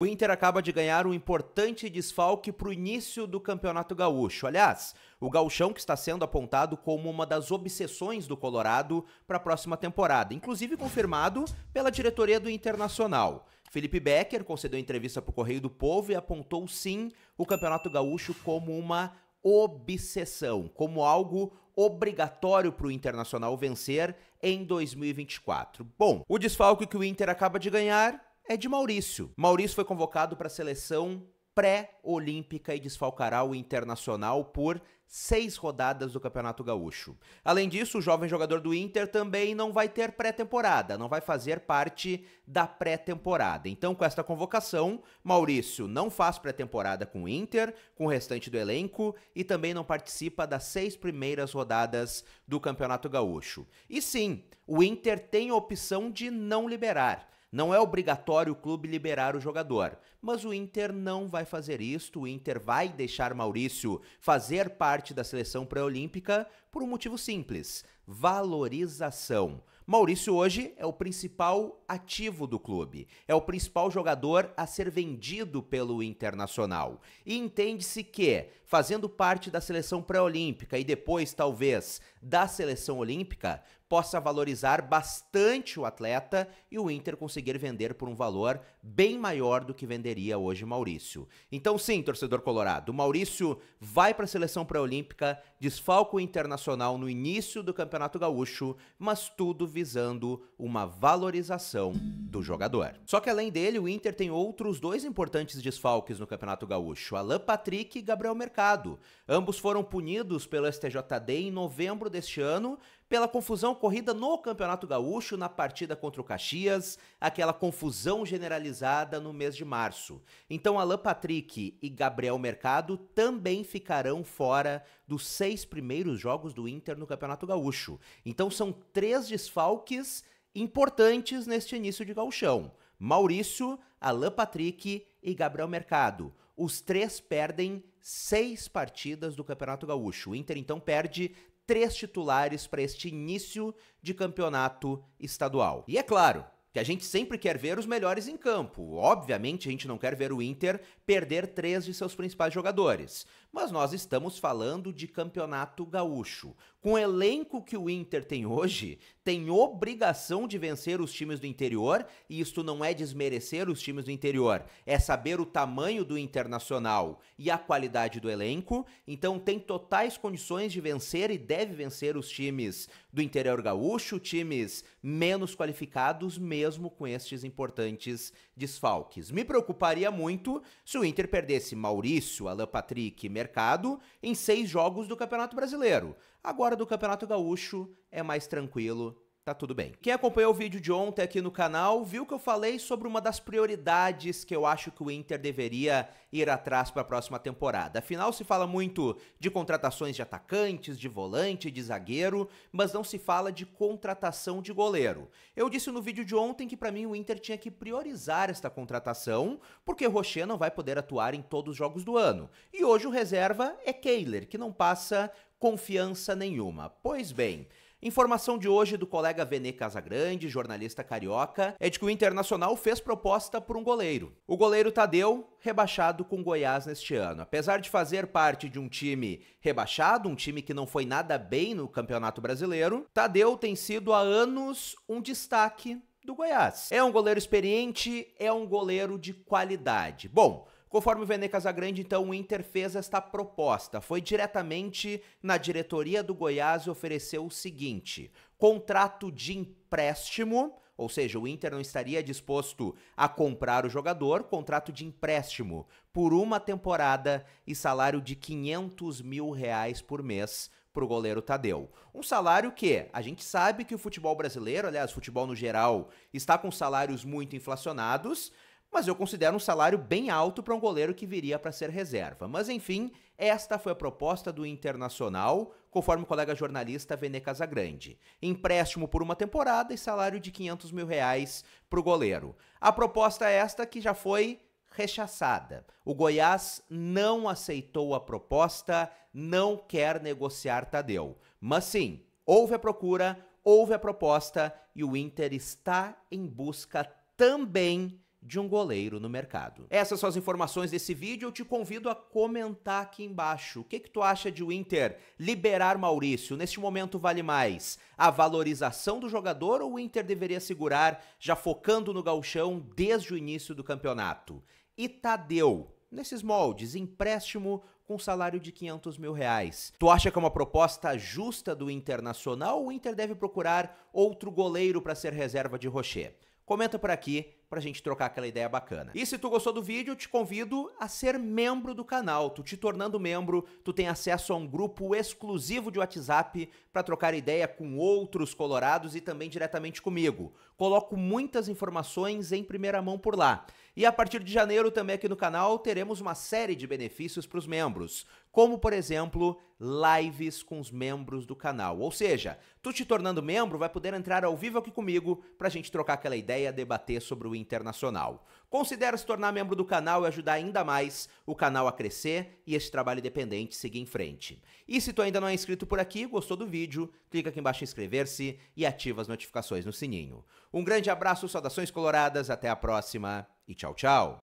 O Inter acaba de ganhar um importante desfalque para o início do Campeonato Gaúcho. Aliás, o gauchão que está sendo apontado como uma das obsessões do Colorado para a próxima temporada, inclusive confirmado pela diretoria do Internacional. Felipe Becker concedeu entrevista para o Correio do Povo e apontou sim o Campeonato Gaúcho como uma obsessão, como algo obrigatório para o Internacional vencer em 2024. Bom, o desfalque que o Inter acaba de ganhar é de Maurício. Maurício foi convocado para a seleção pré-olímpica e desfalcará o Internacional por seis rodadas do Campeonato Gaúcho. Além disso, o jovem jogador do Inter também não vai ter pré-temporada, não vai fazer parte da pré-temporada. Então, com esta convocação, Maurício não faz pré-temporada com o Inter, com o restante do elenco e também não participa das seis primeiras rodadas do Campeonato Gaúcho. E sim, o Inter tem a opção de não liberar não é obrigatório o clube liberar o jogador, mas o Inter não vai fazer isto. O Inter vai deixar Maurício fazer parte da seleção pré-olímpica por um motivo simples: valorização. Maurício hoje é o principal ativo do clube, é o principal jogador a ser vendido pelo Internacional. E entende-se que, fazendo parte da seleção pré-olímpica e depois, talvez, da seleção olímpica, possa valorizar bastante o atleta e o Inter conseguir vender por um valor bem maior do que venderia hoje Maurício. Então, sim, torcedor colorado, Maurício vai para a seleção pré-olímpica, desfalca o internacional no início do Campeonato Gaúcho, mas tudo visando uma valorização do jogador. Só que além dele, o Inter tem outros dois importantes desfalques no Campeonato Gaúcho: Alan Patrick e Gabriel Mercado. Ambos foram punidos pelo STJD em novembro deste ano pela confusão ocorrida no Campeonato Gaúcho na partida contra o Caxias, aquela confusão generalizada no mês de março. Então, Alan Patrick e Gabriel Mercado também ficarão fora dos seis primeiros jogos do Inter no Campeonato Gaúcho. Então, são três desfalques importantes neste início de gauchão. Maurício, Alan Patrick e Gabriel Mercado. Os três perdem seis partidas do Campeonato Gaúcho. O Inter então perde três titulares para este início de campeonato estadual. E é claro, que a gente sempre quer ver os melhores em campo. Obviamente, a gente não quer ver o Inter perder três de seus principais jogadores. Mas nós estamos falando de campeonato gaúcho. Com o elenco que o Inter tem hoje, tem obrigação de vencer os times do interior, e isto não é desmerecer os times do interior, é saber o tamanho do internacional e a qualidade do elenco. Então, tem totais condições de vencer e deve vencer os times do interior gaúcho, times menos qualificados, mesmo com estes importantes desfalques. Me preocuparia muito se o Inter perdesse Maurício, Alan Patrick e Mercado em seis jogos do Campeonato Brasileiro. Agora, do Campeonato Gaúcho, é mais tranquilo, tá tudo bem. Quem acompanhou o vídeo de ontem aqui no canal viu que eu falei sobre uma das prioridades que eu acho que o Inter deveria ir atrás para a próxima temporada. Afinal, se fala muito de contratações de atacantes, de volante, de zagueiro, mas não se fala de contratação de goleiro. Eu disse no vídeo de ontem que para mim o Inter tinha que priorizar esta contratação, porque Rocher não vai poder atuar em todos os jogos do ano. E hoje o reserva é Kehler, que não passa confiança nenhuma. Pois bem, Informação de hoje do colega Vene Casagrande, jornalista carioca, é de que o Internacional fez proposta por um goleiro. O goleiro Tadeu, rebaixado com Goiás neste ano. Apesar de fazer parte de um time rebaixado, um time que não foi nada bem no Campeonato Brasileiro, Tadeu tem sido há anos um destaque do Goiás. É um goleiro experiente, é um goleiro de qualidade. Bom, Conforme o Vene Casagrande, então, o Inter fez esta proposta. Foi diretamente na diretoria do Goiás e ofereceu o seguinte: contrato de empréstimo, ou seja, o Inter não estaria disposto a comprar o jogador, contrato de empréstimo por uma temporada e salário de 500 mil reais por mês para o goleiro Tadeu. Um salário que a gente sabe que o futebol brasileiro, aliás, futebol no geral, está com salários muito inflacionados, mas eu considero um salário bem alto para um goleiro que viria para ser reserva. Mas enfim, esta foi a proposta do Internacional, conforme o colega jornalista Vene Casagrande. Empréstimo por uma temporada e salário de 500 mil reais para o goleiro. A proposta é esta que já foi rechaçada. O Goiás não aceitou a proposta, não quer negociar Tadeu. Mas sim, houve a procura, houve a proposta e o Inter está em busca também de um goleiro no mercado. Essas são as informações desse vídeo, eu te convido a comentar aqui embaixo. O que, que tu acha de o Inter liberar Maurício? Neste momento vale mais a valorização do jogador ou o Inter deveria segurar, já focando no galchão desde o início do campeonato? E Tadeu, nesses moldes, empréstimo com salário de 500 mil reais. Tu acha que é uma proposta justa do Internacional ou o Inter deve procurar outro goleiro para ser reserva de Rocher? Comenta por aqui pra gente trocar aquela ideia bacana. E se tu gostou do vídeo, te convido a ser membro do canal. Tu te tornando membro, tu tem acesso a um grupo exclusivo de WhatsApp para trocar ideia com outros colorados e também diretamente comigo. Coloco muitas informações em primeira mão por lá. E a partir de janeiro também aqui no canal teremos uma série de benefícios para os membros, como por exemplo, lives com os membros do canal. Ou seja, tu te tornando membro vai poder entrar ao vivo aqui comigo para a gente trocar aquela ideia, debater sobre o internacional. Considera se tornar membro do canal e ajudar ainda mais o canal a crescer e esse trabalho independente seguir em frente. E se tu ainda não é inscrito por aqui, gostou do vídeo, clica aqui embaixo em inscrever-se e ativa as notificações no sininho. Um grande abraço, saudações coloradas, até a próxima e tchau, tchau.